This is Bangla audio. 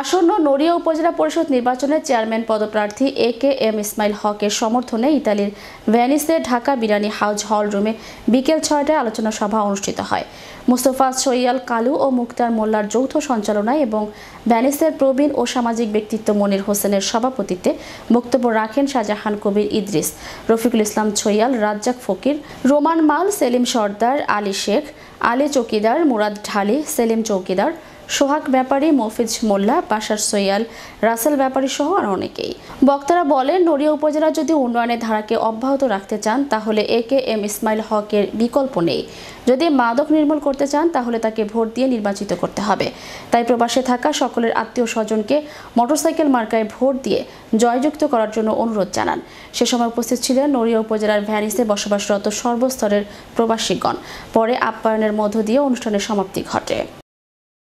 আসন্ন নড়িয়া উপজেলা পরিষদ নির্বাচনে চেয়ারম্যান পদপ্রার্থী এ কে এম ইসমাইল হকের সমর্থনে ইতালির ভ্যানিসে ঢাকা বিরানি হাউজ হল রুমে বিকেল ছয়টায় আলোচনা সভা অনুষ্ঠিত হয় মুস্তফা সৈয়াল কালু ও মুক্তার মোল্লার যৌথ সঞ্চালনায় এবং ভ্যানিসের প্রবীণ ও সামাজিক ব্যক্তিত্ব মনির হোসেনের সভাপতিত্বে বক্তব্য রাখেন শাহজাহান কবির ইদ্রিস রফিকুল ইসলাম ছৈয়াল রাজ্জাক ফকির রোমান মাল সেলিম সর্দার আলী শেখ আলী চৌকিদার মুরাদ ঢালি সেলিম চৌকিদার সোহাগ ব্যাপারী মফিজ মোল্লা বাসার সৈয়াল রাসেল ব্যাপারী সহ আর অনেকেই বক্তারা বলেন নড়িয়া উপজেলা যদি উন্নয়নের ধারাকে অব্যাহত রাখতে চান তাহলে এ কে এম ইসমাইল হকের বিকল্প নেই যদি মাদক নির্মূল করতে চান তাহলে তাকে ভোট দিয়ে নির্বাচিত করতে হবে তাই প্রবাসে থাকা সকলের আত্মীয় স্বজনকে মোটরসাইকেল মার্কায় ভোট দিয়ে জয়যুক্ত করার জন্য অনুরোধ জানান সে সময় উপস্থিত ছিলেন নড়িয়া উপজেলার ভ্যানিসে বসবাসরত সর্বস্তরের প্রবাসীগণ পরে আপ্যায়নের মধ্য দিয়ে অনুষ্ঠানের সমাপ্তি ঘটে